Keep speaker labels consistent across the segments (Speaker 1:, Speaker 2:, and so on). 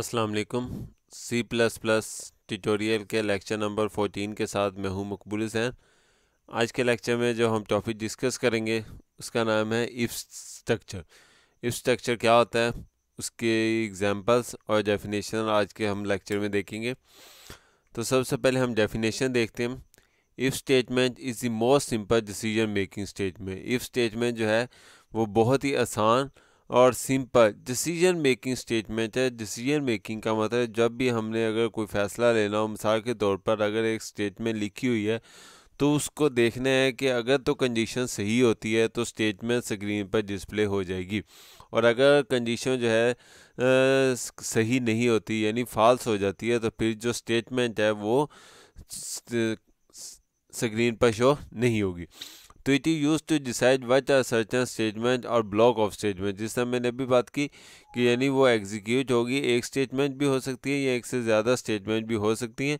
Speaker 1: अस्सलाम वालेकुम C plus plus tutorial के लेक्चर नंबर 14 के साथ मैं हूं मकबूल हुसैन आज के लेक्चर में जो हम टॉपिक डिस्कस करेंगे उसका नाम है इफ स्ट्रक्चर इफ स्ट्रक्चर क्या होता है उसके एग्जांपल्स और डेफिनेशन आज के हम लेक्चर में देखेंगे तो सबसे पहले हम डेफिनेशन देखते हैं if statement is the most simple decision making statement if statement जो है वो बहुत ही आसान और सिंपल डिसीजन मेकिंग स्टेटमेंट है डिसीजन मेकिंग का मतलब जब भी हमने अगर कोई फ़ैसला लेना हो मिसाल के तौर पर अगर एक स्टेटमेंट लिखी हुई है तो उसको देखना है कि अगर तो कंडीशन सही होती है तो स्टेटमेंट स्क्रीन पर डिस्प्ले हो जाएगी और अगर कंडीशन जो है आ, सही नहीं होती यानी फॉल्स हो जाती है तो फिर जो स्टेटमेंट है वो स्क्रीन पर शो नहीं होगी it use to decide what are certain statement और ब्लॉक ऑफ स्टेटमेंट जिस तरह मैंने भी बात की कि यानी वो एग्जीक्यूट होगी एक स्टेटमेंट भी हो सकती है या एक से ज़्यादा स्टेटमेंट भी हो सकती हैं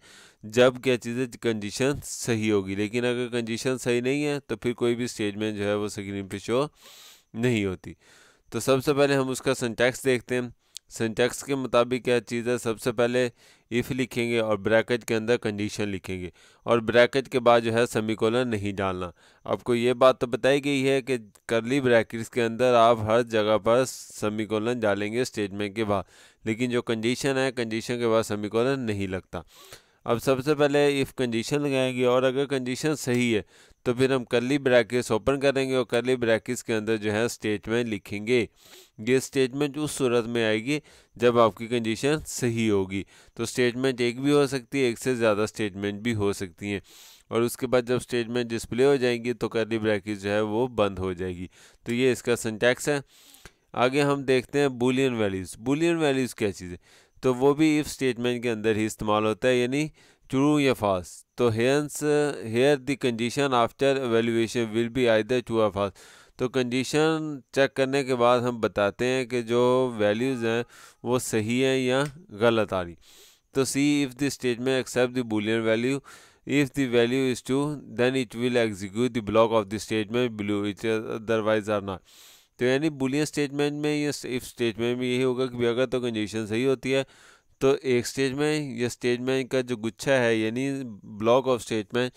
Speaker 1: जब क्या चीज़ें कंडीशन सही होगी लेकिन अगर कंडीशन सही नहीं है तो फिर कोई भी स्टेटमेंट जो है वो स्क्रीन पर शो नहीं होती तो सबसे पहले हम उसका सेंटेक्स देखते हैं सिंटेक्स के मुताबिक यह चीज़ है सबसे पहले इफ़ लिखेंगे और ब्रैकेट के अंदर कंडीशन लिखेंगे और ब्रैकेट के बाद जो है सेमीकोलन नहीं डालना आपको ये बात तो बताई गई है कि करली ब्रैकेट्स के अंदर आप हर जगह पर सेमीकोलन डालेंगे स्टेटमेंट के बाद लेकिन जो कंडीशन है कंडीशन के बाद सेमीकोलन नहीं लगता अब सबसे पहले इफ़ कंडीशन लगाएंगे और अगर कंडीशन सही है तो फिर हम करली ब्रैकेट्स ओपन करेंगे और करली ब्रैकेट्स के अंदर जो है स्टेटमेंट लिखेंगे ये स्टेटमेंट उस सूरत में आएगी जब आपकी कंडीशन सही होगी तो स्टेटमेंट एक भी हो सकती है एक से ज़्यादा स्टेटमेंट भी हो सकती हैं और उसके बाद जब स्टेटमेंट डिस्प्ले हो जाएंगी तो करली ब्रैकेट जो है वो बंद हो जाएगी तो ये इसका सेंटैक्स है आगे हम देखते हैं बुलियन वैल्यूज़ बुलियन वैल्यूज़ क्या चीज़ है तो वो भी इफ़ स्टेटमेंट के अंदर ही इस्तेमाल होता है यानी True या false? तो hence here the condition after evaluation will be either true or false. तो कंडीशन चेक करने के बाद हम बताते हैं कि जो वैल्यूज़ हैं वो सही हैं या गलत आ रही तो see if the statement accept the boolean value if the value is 2 then it will execute the block of the statement below which otherwise are not तो यानी बुलियन स्टेटमेंट में या इफ स्टेटमेंट में यही होगा कि अगर तो कंडीशन सही होती है तो एक स्टेज में या स्टेज में का जो गुच्छा है यानी ब्लॉक ऑफ स्टेज में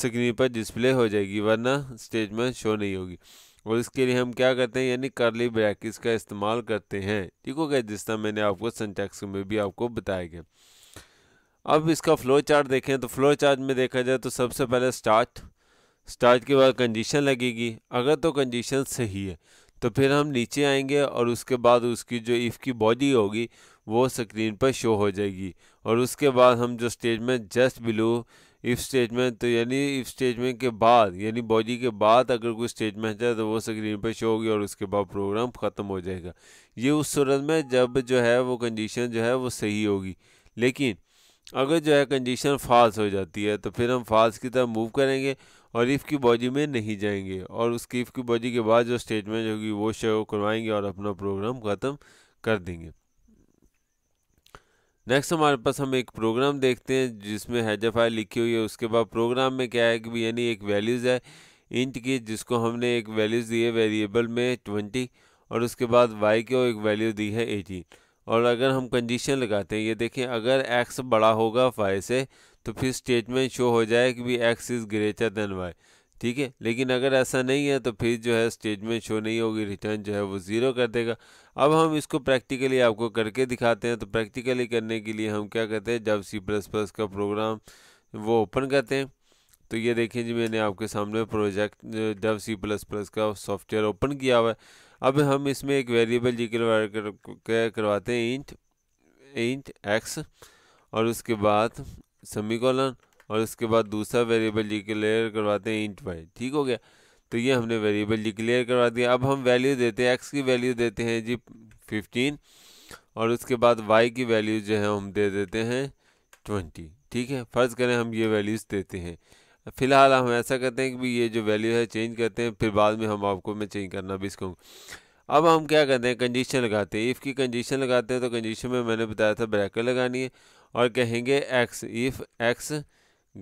Speaker 1: स्क्रीन पर डिस्प्ले हो जाएगी वरना स्टेज में शो नहीं होगी और इसके लिए हम क्या करते हैं यानी करली ब्रैकेट्स का इस्तेमाल करते हैं ठीक हो गया जिस तरह मैंने आपको सेंटेक्स में भी आपको बताया गया अब इसका फ्लो चार्ट देखें तो फ्लो चार्ट में देखा जाए तो सबसे पहले स्टार्ट स्टार्ट के बाद कंडीशन लगेगी अगर तो कंडीशन सही है तो फिर हम नीचे आएंगे और उसके बाद उसकी जो इफ़ की बॉडी होगी वो स्क्रीन पर शो हो जाएगी और उसके बाद हम जो statement just below if statement तो यानी इफ स्टेटमेंट के बाद यानी बॉडी के बाद अगर कोई स्टेटमेंट है तो वो स्क्रीन पर शो होगी और उसके बाद प्रोग्राम ख़त्म हो जाएगा ये उस सूरत में जब जो है वो कंडीशन जो है वो सही होगी लेकिन अगर जो है कंडीशन फाल्स हो जाती है तो फिर हम फाल्स की तरफ मूव करेंगे और इफ़ की बॉडी में नहीं जाएंगे और उसकी इफ़ की बॉडी के बाद जो स्टेटमेंट होगी वो शो करवाएंगे और अपना प्रोग्राम ख़त्म कर देंगे नेक्स्ट हमारे पास हम एक प्रोग्राम देखते हैं जिसमें फाइल लिखी हुई है उसके बाद प्रोग्राम में क्या है कि यानी एक वैल्यूज़ है इंट की जिसको हमने एक वैल्यूज़ दी है वेरिएबल में ट्वेंटी और उसके बाद वाई को एक वैल्यू दी है एटीन और अगर हम कंडीशन लगाते हैं ये देखें अगर एक्स बड़ा होगा वाई से तो फिर स्टेटमेंट शो हो जाए कि भी X is greater than Y ठीक है लेकिन अगर ऐसा नहीं है तो फिर जो है स्टेज में शो नहीं होगी रिटर्न जो है वो ज़ीरो कर देगा अब हम इसको प्रैक्टिकली आपको करके दिखाते हैं तो प्रैक्टिकली करने के लिए हम क्या करते हैं जब सी प्लस प्लस का प्रोग्राम वो ओपन करते हैं तो ये देखें जी मैंने आपके सामने प्रोजेक्ट जब सी प्लस प्लस का सॉफ्टवेयर ओपन किया हुआ है अब हम इसमें एक वेरिएबल जी के करवाते हैं इंट इंट एक्स और उसके बाद समीकोलन कॉलन और उसके बाद दूसरा वेरिएबल डिक्लेयर करवाते हैं इंट वाई ठीक हो गया तो ये हमने वेरिएबल डिक्लेयर करवा दिया अब हम वैल्यू देते हैं एक्स की वैल्यू देते हैं जी फिफ्टीन और उसके बाद वाई की वैल्यू जो है हम दे देते हैं ट्वेंटी ठीक है फ़र्ज़ करें हम ये वैल्यूज़ देते हैं फ़िलहाल हम ऐसा करते हैं कि भी ये जो वैल्यू है चेंज करते हैं फिर बाद में हम आपको मैं चेंज करना भी इसको अब हम क्या करते हैं कंडीशन लगाते हैं इफ़ की कंडीशन लगाते हैं तो कंडीशन में मैंने बताया था ब्रैकेट लगानी है और कहेंगे X if X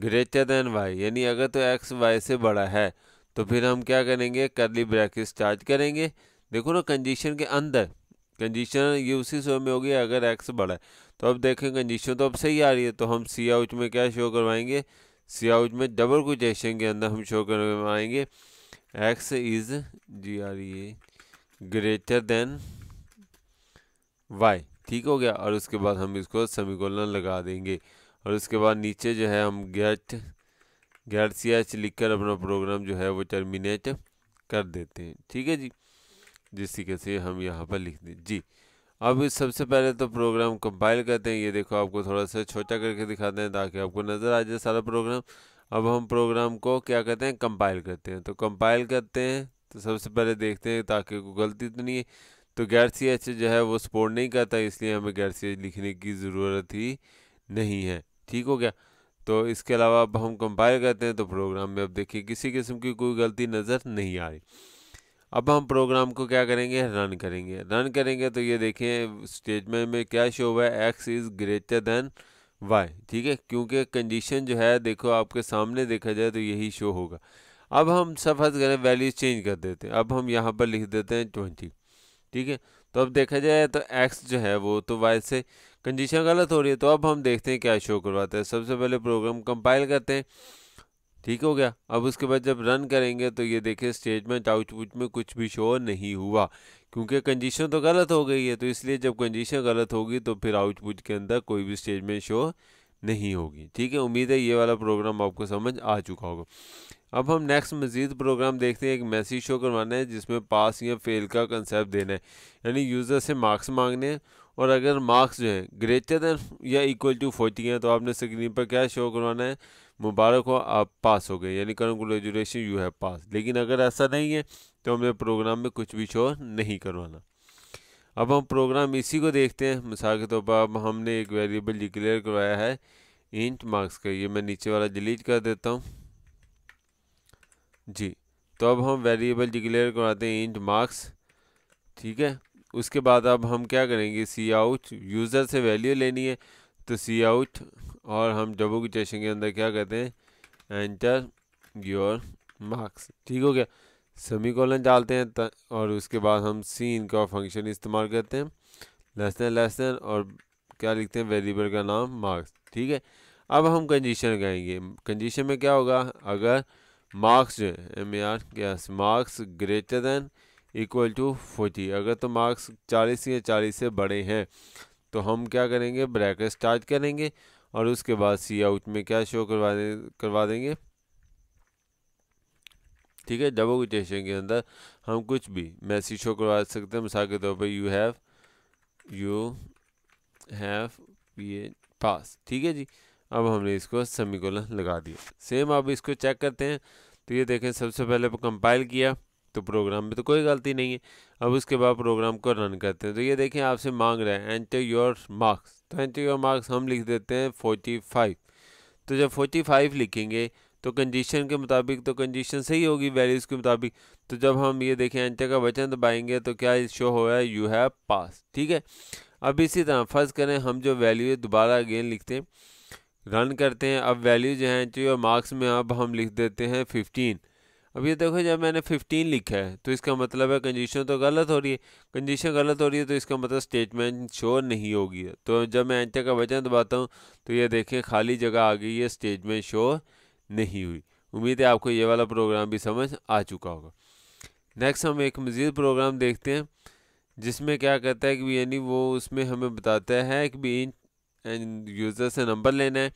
Speaker 1: greater than Y यानी अगर तो एक्स वाई से बड़ा है तो फिर हम क्या करेंगे करली ब्रैकेट स्टार्ट करेंगे देखो ना कंडीशन के अंदर कंजीशन ये उसी समय में होगी अगर एक्स बड़ा है तो अब देखें कंडीशन तो अब सही आ रही है तो हम सी आउट में क्या शो करवाएंगे सी आउट में डबल कोटेशन के अंदर हम शो करवाएंगे एक्स इज़ जी आ रही है ग्रेटर देन वाई ठीक हो गया और उसके बाद हम इसको समीकोलन लगा देंगे और उसके बाद नीचे जो है हम गेट गेट सी एच लिख कर अपना प्रोग्राम जो है वो टर्मिनेट कर देते हैं ठीक है जी जिस तरीके से हम यहाँ पर लिख दें जी अब सबसे पहले तो प्रोग्राम कंपाइल करते हैं ये देखो आपको थोड़ा सा छोटा करके दिखाते हैं ताकि आपको नज़र आ जाए सारा प्रोग्राम अब हम प्रोग्राम को क्या कहते हैं कंपाइल करते हैं तो कंपाइल करते हैं तो सबसे पहले देखते हैं ताकि कोई गलती तो नहीं है तो गैर सी एच जो है वो सपोर्ट नहीं करता इसलिए हमें गैर सी एच लिखने की ज़रूरत ही नहीं है ठीक हो गया तो इसके अलावा अब हम कंपाइल करते हैं तो प्रोग्राम में अब देखिए किसी किस्म की कोई गलती नज़र नहीं आ रही अब हम प्रोग्राम को क्या करेंगे रन करेंगे रन करेंगे तो ये देखें स्टेटमेंट में क्या शो हुआ है X is greater than Y ठीक है क्योंकि कंडीशन जो है देखो आपके सामने देखा जाए तो यही शो होगा अब हम सफ़र्स करें वैल्यूज चेंज कर देते हैं अब हम यहाँ पर लिख देते हैं ट्वेंटी ठीक है तो अब देखा जाए तो एक्स जो है वो तो वाई से कंडीशन गलत हो रही है तो अब हम देखते हैं क्या शो करवाता है सबसे पहले प्रोग्राम कंपाइल करते हैं ठीक हो गया अब उसके बाद जब रन करेंगे तो ये देखिए स्टेटमेंट आउटपुट में कुछ भी शो नहीं हुआ क्योंकि कंडीशन तो गलत हो गई है तो इसलिए जब कंडीशन गलत होगी तो फिर आउटपुट के अंदर कोई भी स्टेटमेंट शो नहीं होगी ठीक है उम्मीद है ये वाला प्रोग्राम आपको समझ आ चुका होगा अब हम नेक्स्ट मज़ीद प्रोग्राम देखते हैं एक मैसेज शो करवाना है जिसमें पास या फेल का कंसेप्ट देना है यानी यूज़र से मार्क्स मांगने हैं और अगर मार्क्स जो है ग्रेटर दैन या इक्वल टू फोर्टी हैं तो आपने स्क्रीन पर क्या शो करवाना है मुबारक हो आप पास हो गए यानी कंग्रेजुलेशन यू हैव पास लेकिन अगर ऐसा नहीं है तो हमें प्रोग्राम में कुछ भी शो नहीं करवाना अब हम प्रोग्राम इसी को देखते हैं मिसाल के तौर पर अब हमने एक वेरिएबल डिक्लेयर करवाया है इंट मार्क्स का ये मैं नीचे वाला डिलीट कर देता हूँ जी तो अब हम वेरिएबल डिक्लेयर कराते हैं इंट मार्क्स ठीक है उसके बाद अब हम क्या करेंगे सी आउट यूज़र से वैल्यू लेनी है तो सी आउट और हम डबू की टेशन के अंदर क्या कहते हैं एंटर योर मार्क्स ठीक हो गया सेमी कॉलन डालते हैं और उसके बाद हम सी का फंक्शन इस्तेमाल करते हैं लेसन लेसन और क्या लिखते हैं वेरिएबल का नाम मार्क्स ठीक है अब हम कंजीशन गएंगे कंजीशन में क्या होगा अगर मार्क्स जो है एम ए आर क्या marks greater than equal to forty अगर तो मार्क्स चालीस या चालीस से बड़े हैं तो हम क्या करेंगे ब्रैकेट स्टार्ट करेंगे और उसके बाद सी आउट में क्या शो करवा दे करवा देंगे ठीक है डबल कोटेशन के अंदर हम कुछ भी मैसेज शो करवा सकते हैं मिसाल के तौर पर यू हैव यू हैव ये पास ठीक है जी अब हमने इसको सेमिकोलन लगा दिया सेम आप इसको चेक करते हैं तो ये देखें सबसे पहले कंपाइल किया तो प्रोग्राम में तो कोई गलती नहीं है अब उसके बाद प्रोग्राम को रन करते हैं तो ये देखें आपसे मांग रहे हैं एंटर योर मार्क्स तो एंटर योर मार्क्स हम लिख देते हैं फोर्टी फाइव तो जब फोर्टी फाइव लिखेंगे तो कंडीशन के मुताबिक तो कंडीशन सही होगी वैल्यूज़ के मुताबिक तो जब हम ये देखें एंटर का वचन दबाएंगे तो क्या शो हो रहा है यू हैव पास ठीक है अब इसी तरह फ़र्ज़ करें हम जो वैल्यू दोबारा अगेन लिखते हैं रन करते हैं अब वैल्यू जो है एंट्री और मार्क्स में अब हम लिख देते हैं फिफ्टीन अब ये देखो जब मैंने फिफ्टीन लिखा है तो इसका मतलब है कंडीशन तो गलत हो रही है कंडीशन गलत हो रही है तो इसका मतलब स्टेटमेंट शो नहीं होगी तो जब मैं एंटर का वजन दबाता हूँ तो ये देखें खाली जगह आ गई है स्टेटमेंट शो नहीं हुई उम्मीद है आपको ये वाला प्रोग्राम भी समझ आ चुका होगा नेक्स्ट हम एक मज़ीद प्रोग्राम देखते हैं जिसमें क्या कहता है कि यानी वो उसमें हमें बताता है कि भी यूज़र से नंबर लेना है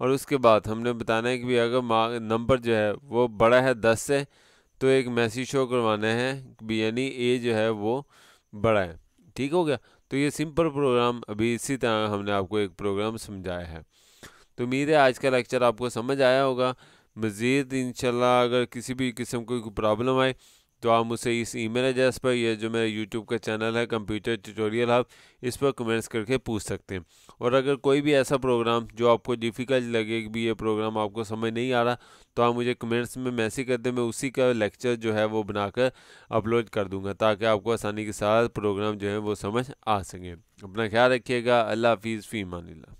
Speaker 1: और उसके बाद हमने बताना है कि भी अगर नंबर जो है वो बड़ा है दस से तो एक मैसेज शो करवाना है भी यानी ए जो है वो बड़ा है ठीक हो गया तो ये सिंपल प्रोग्राम अभी इसी तरह हमने आपको एक प्रोग्राम समझाया है तो उम्मीद है आज का लेक्चर आपको समझ आया होगा मज़ीद इन अगर किसी भी किस्म कोई प्रॉब्लम आए तो आप मुझे इस ईमेल एड्रेस पर यह जो मेरा यूट्यूब का चैनल है कंप्यूटर ट्यूटोरियल हब इस पर कमेंट्स करके पूछ सकते हैं और अगर कोई भी ऐसा प्रोग्राम जो आपको डिफ़िकल्ट लगे भी ये प्रोग्राम आपको समझ नहीं आ रहा तो आप मुझे कमेंट्स में मैसेज करते मैं उसी का लेक्चर जो है वो बनाकर अपलोड कर दूँगा ताकि आपको आसानी के साथ प्रोग्राम जो है वो समझ आ सकें अपना ख्याल रखिएगा अल्लाह हाफिज़ फ़ी